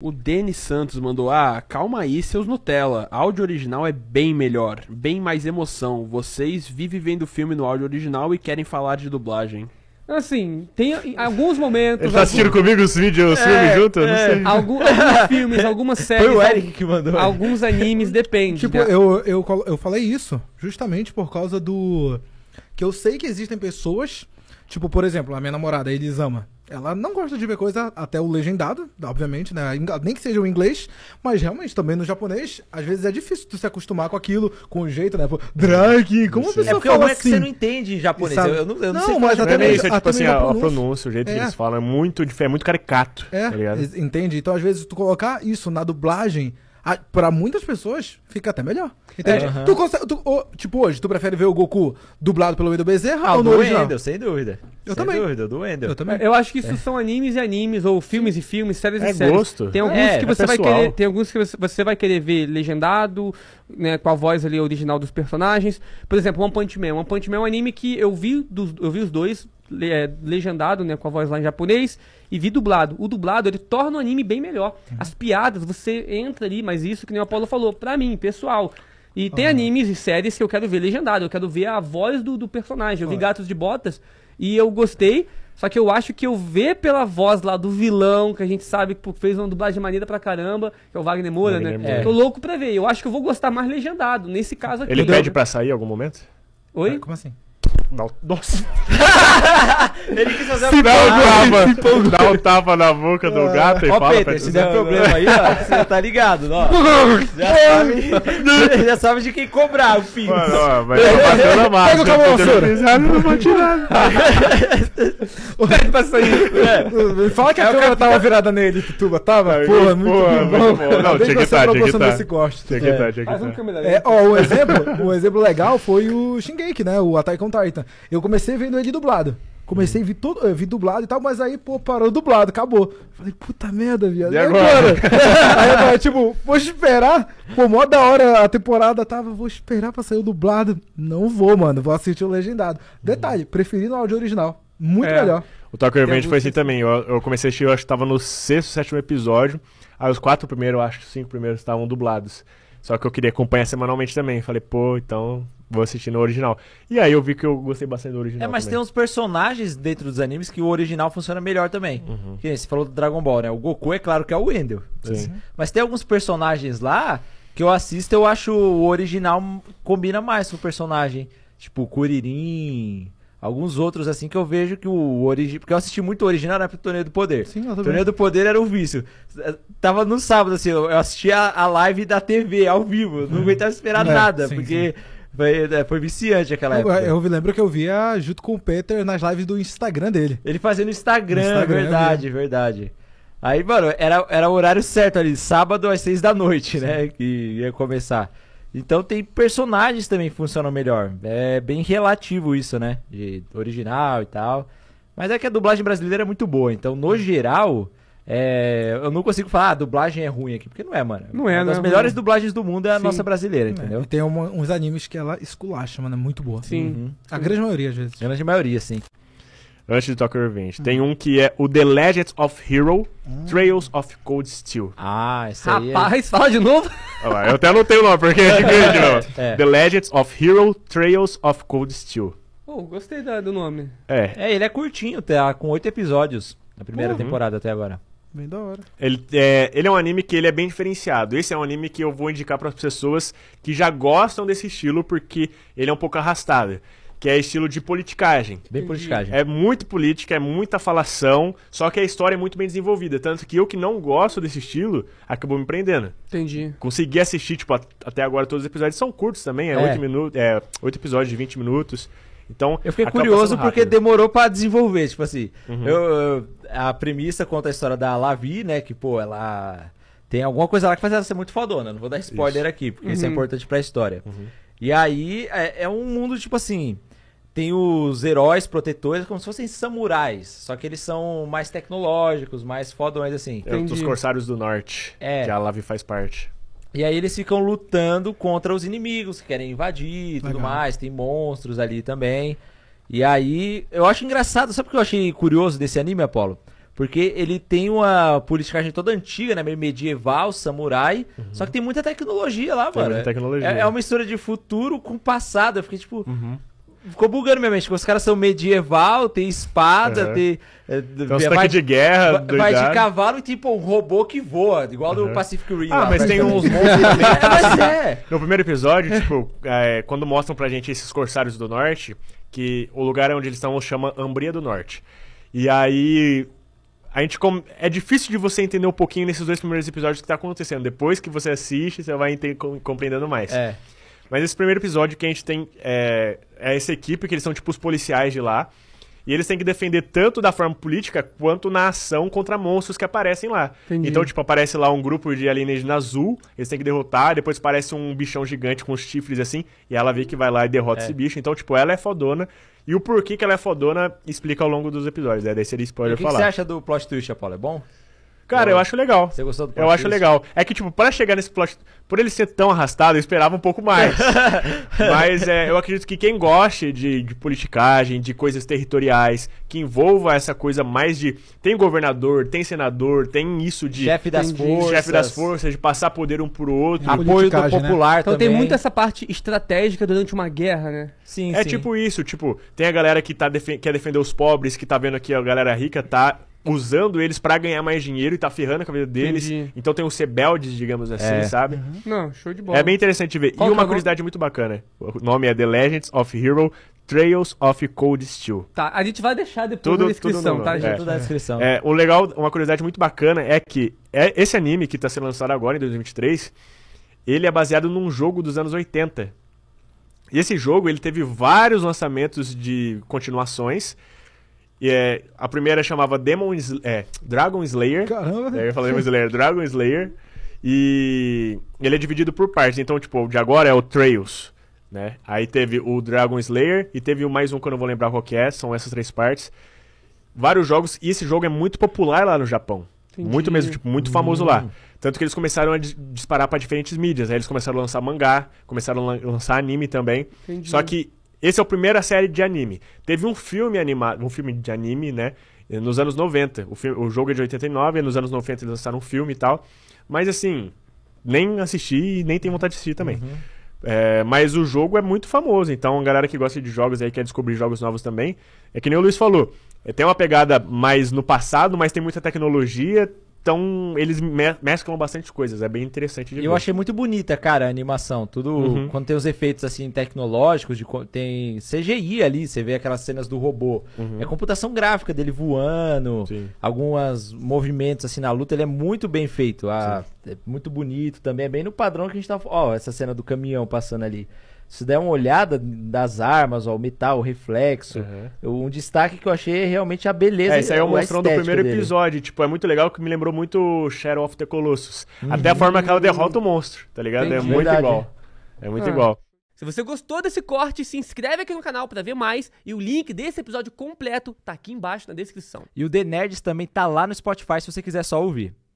O Denis Santos mandou: Ah, calma aí, seus Nutella. Áudio original é bem melhor, bem mais emoção. Vocês vivem vendo o filme no áudio original e querem falar de dublagem. Assim, tem alguns momentos. Ele tá assistindo comigo os vídeos, os é, filmes junto? É. Não sei. Algum, alguns filmes, algumas séries. Foi o Eric que mandou. Alguns animes, depende. Tipo, né? eu, eu, eu falei isso justamente por causa do. Que eu sei que existem pessoas. Tipo, por exemplo, a minha namorada, a Elisama. Ela não gosta de ver coisa até o legendado, obviamente, né? Nem que seja o inglês, mas realmente também no japonês, às vezes é difícil tu se acostumar com aquilo, com o jeito, né? Pô, como a pessoa é porque fala é assim? É que você não entende em japonês. Sabe? Eu, não, eu não, não sei mas é é. É, tipo até mesmo, isso, é, tipo assim, a, a pronúncia, o jeito é. que eles falam é muito diferente, é muito caricato, é, tá Entende? Então, às vezes, tu colocar isso na dublagem, para muitas pessoas fica até melhor. Entende? É, uhum. tu consegue, tu, oh, tipo, hoje, tu prefere ver o Goku dublado pelo Wendel Bezerra ah, ou no Wendel? sem dúvida. Eu Sem também. Dúvida, do Wendel. Eu também. É, eu acho que isso é. são animes e animes, ou filmes e filmes, séries é e séries. Gosto. Tem alguns é, que é você vai querer. Tem alguns que você vai querer ver legendado, né? Com a voz ali original dos personagens. Por exemplo, One Punch Man. One Punch Man é um anime que eu vi, dos, eu vi os dois, é, legendado, né, com a voz lá em japonês, e vi dublado. O dublado, ele torna o anime bem melhor. Hum. As piadas, você entra ali, mas isso que nem o Apolo falou, pra mim, pessoal. E tem animes e séries que eu quero ver legendado, eu quero ver a voz do, do personagem. Eu vi Gatos de Botas, e eu gostei. Só que eu acho que eu ver pela voz lá do vilão, que a gente sabe que fez uma dublagem maneira pra caramba, que é o Wagner Moura, Wagner né? Moura. É. Tô louco pra ver. Eu acho que eu vou gostar mais legendado, nesse caso aqui. Ele pede pra sair em algum momento? Oi? É, como assim? Não. Nossa. ele quis fazer se uma dá, dá um tapa na boca do ah, gato e ó, fala Peter, se der não, problema não. aí, ó, você tá ligado, ó. Já sabe, já sabe de quem cobrar o filho. Mano, ó, mas tá batendo na massa. Pega o Eu não vou tirar. Pede pra sair. É. Fala que a é, câmera tava virada nele, Tutuba. tava? Porra, muito porra, bom. Muito bom. Não, tinha que estar, tá, é tinha que tá. estar. Tinha que estar, é. tá, tinha que estar. É, ó, exemplo, o exemplo legal foi o Shingeki, né, o Attack on Titan. Eu comecei vendo ele dublado. Comecei a vir, todo, eu eh, vi dublado e tal, mas aí, pô, parou dublado, acabou. Falei, puta merda, viado. E agora? aí eu tipo, vou esperar. Pô, mó da hora a temporada tava, tá, vou esperar pra sair o dublado. Não vou, mano, vou assistir o legendado. Detalhe, preferi no áudio original. Muito é, melhor. O Talker Revenge foi assim também. Eu, eu comecei a assistir, eu acho que tava no sexto, sétimo episódio. Aí os quatro primeiros, eu acho, cinco primeiros estavam dublados. Só que eu queria acompanhar semanalmente também. Falei, pô, então vou assistir no original. E aí eu vi que eu gostei bastante do original. É, mas também. tem uns personagens dentro dos animes que o original funciona melhor também. Uhum. Que você falou do Dragon Ball, né? O Goku é claro que é o Wendel. Sim. Uhum. Mas tem alguns personagens lá que eu assisto, eu acho o original combina mais com o personagem. Tipo, o Kuririn. Alguns outros, assim, que eu vejo que o original. Porque eu assisti muito o original, né? Pro Torneio do Poder. Sim, eu também. Torneio do Poder era o um vício. É, tava no sábado, assim, eu assistia a live da TV, ao vivo. Não uhum. aguentava esperar é, nada, sim, porque. Sim foi, é, foi viciante aquela época. Eu, eu lembro que eu via junto com o Peter nas lives do Instagram dele. Ele fazia no Instagram, Instagram verdade, verdade. Aí, mano, era, era o horário certo ali, sábado às seis da noite, Sim. né? Que ia começar. Então tem personagens também que funcionam melhor. É bem relativo isso, né? De original e tal. Mas é que a dublagem brasileira é muito boa. Então, no geral, é, eu não consigo falar, ah, a dublagem é ruim aqui, porque não é, mano. Não é, Uma não né? melhores ruim. dublagens do mundo é a Sim. nossa brasileira, é. entendeu? É. E tem uma, uns animes que ela esculacha, mano, é muito boa. Sim. Uhum. A grande maioria, às vezes. A grande maioria, sim. Antes de Tokyo Revenge. Hum. Tem um que é o The Legend of Hero, ah. Trails of Cold Steel. Ah, esse aí é- Rapaz, é... fala de novo. Olha lá, eu até anotei o nome, porque é gigante, não. É. The Legends of Hero, Trails of Cold Steel. Oh, gostei do nome. É. É, ele é curtinho, tá? Com oito episódios na primeira uhum. temporada até agora. Bem da hora. Ele é, ele é um anime que ele é bem diferenciado. Esse é um anime que eu vou indicar para as pessoas que já gostam desse estilo, porque ele é um pouco arrastado. Que é estilo de politicagem. Bem politicagem. É muito política, é muita falação, só que a história é muito bem desenvolvida. Tanto que eu que não gosto desse estilo, acabou me prendendo. Entendi. Consegui assistir, tipo, até agora todos os episódios são curtos também, é, É. oito minutos, é, oito episódios de 20 minutos. Então. Eu fiquei curioso porque demorou para desenvolver. Tipo assim, uhum. eu, a premissa conta a história da Lavi, né? Que, pô, ela. Tem alguma coisa lá que faz ela ser muito fodona. Não vou dar spoiler isso. aqui, porque uhum. isso é uhum. importante pra história. Uhum. E aí é, é um mundo, tipo assim tem os heróis protetores como se fossem samurais, só que eles são mais tecnológicos, mais fodões assim. É, os corsários do norte, é. que a Lavi faz parte. E aí eles ficam lutando contra os inimigos que querem invadir e tudo Legal. mais. Tem monstros ali também. E aí, eu acho engraçado, sabe o que eu achei curioso desse anime, Apolo? Porque ele tem uma politicagem toda antiga, né? Meio medieval, samurai. Uhum. Só que tem muita tecnologia lá, tem mano. Muita é, tecnologia. É, é, uma mistura de futuro com passado. Eu fiquei tipo, uhum ficou bugando minha mente, porque os caras são medieval, tem espada, uhum. tem. É, então, de guerra, vai, de cavalo e tipo um robô que voa, igual uhum. Pacific Rim. Ah, lá, mas tem uns monstros É, mas é. No primeiro episódio, tipo, é, quando mostram pra gente esses corsários do norte, que o lugar onde eles estão chama Ambria do Norte. E aí a gente com... é difícil de você entender um pouquinho nesses dois primeiros episódios o que está acontecendo. Depois que você assiste, você vai ente... compreendendo mais. É. Mas esse primeiro episódio que a gente tem é é essa equipe que eles são tipo os policiais de lá. E eles têm que defender tanto da forma política quanto na ação contra monstros que aparecem lá. Entendi. Então, tipo, aparece lá um grupo de alienígena azul, eles têm que derrotar, depois aparece um bichão gigante com os chifres assim, e ela vê que vai lá e derrota é. esse bicho. Então, tipo, ela é fodona. E o porquê que ela é fodona explica ao longo dos episódios. Né? Daí seria spoiler e que falar. O que você acha do plot twist, Apolo? É bom? Cara, eu, acho legal. Você gostou do plot Eu twist? acho legal. É que, tipo, para chegar nesse plot. Por ele ser tão arrastado, eu esperava um pouco mais. Mas é, eu acredito que quem goste de, de, politicagem, de coisas territoriais, que envolva essa coisa mais de. Tem governador, tem senador, tem isso de. Chefe das forças. Chefe das forças, de passar poder um pro outro. Apoio do né? popular né? Então tem muito essa parte estratégica durante uma guerra, né? Sim, É sim. tipo isso, tipo, tem a galera que tá defen quer defender os pobres, que tá vendo aqui a galera rica, tá usando eles para ganhar mais dinheiro e tá ferrando a cabeça deles. Entendi. Então tem os rebeldes, digamos assim, é. sabe? Uhum. Não, show de bola. É bem interessante ver. Qual e é uma curiosidade muito bacana. O nome é The Legends of Hero Trails of Cold Steel. Tá, a gente vai deixar depois tudo, na descrição, tá, gente? É. Tudo da é. descrição. É, o legal, uma curiosidade muito bacana é que é, esse anime que tá sendo lançado agora, em 2023, ele é baseado num jogo dos anos 80. E esse jogo, ele teve vários lançamentos de continuações e é, a primeira chamava Demon é, Dragon Slayer. Caramba! eu falei Demon Slayer, Dragon Slayer. E ele é dividido por partes. Então, tipo, o de agora é o Trails, né? Aí teve o Dragon Slayer e teve mais um que eu não vou lembrar qual que é. São essas três partes. Vários jogos. E esse jogo é muito popular lá no Japão. Entendi. Muito mesmo, tipo, muito famoso hum. lá. Tanto que eles começaram a disparar para diferentes mídias. Aí né? eles começaram a lançar mangá, começaram a lançar anime também. Entendi. Só que esse é o primeira série de anime. Teve um filme animado, um filme de anime, né? Nos anos 90. O, filme, o jogo é de 89, nos anos 90 eles lançaram um filme e tal. Mas assim, nem assisti e nem tenho vontade de assistir também. Uhum. É, mas o jogo é muito famoso, então a galera que gosta de jogos aí quer descobrir jogos novos também. É que nem o Luiz falou. É, tem uma pegada mais no passado, mas tem muita tecnologia, então, eles me mesclam bastante coisas, é bem interessante de Eu ver. achei muito bonita, cara, a animação. Tudo. Uhum. Quando tem os efeitos assim tecnológicos, de, tem CGI ali, você vê aquelas cenas do robô. Uhum. É computação gráfica dele voando, alguns movimentos assim na luta, ele é muito bem feito. Ah, é muito bonito também, é bem no padrão que a gente tá. Ó, essa cena do caminhão passando ali se der uma olhada das armas, ó, o metal, o reflexo, uhum. um destaque que eu achei é realmente a beleza. É, isso aí é o monstrão do primeiro dele. episódio, tipo, é muito legal que me lembrou muito Shadow of the Colossus. Uhum. Até a uhum. forma que ela derrota o monstro, tá ligado? É Entendi. É muito Verdade. igual. É muito ah. igual. Se você gostou desse corte, se inscreve aqui no canal para ver mais e o link desse episódio completo tá aqui embaixo na descrição. E o The Nerds também tá lá no Spotify se você quiser só ouvir.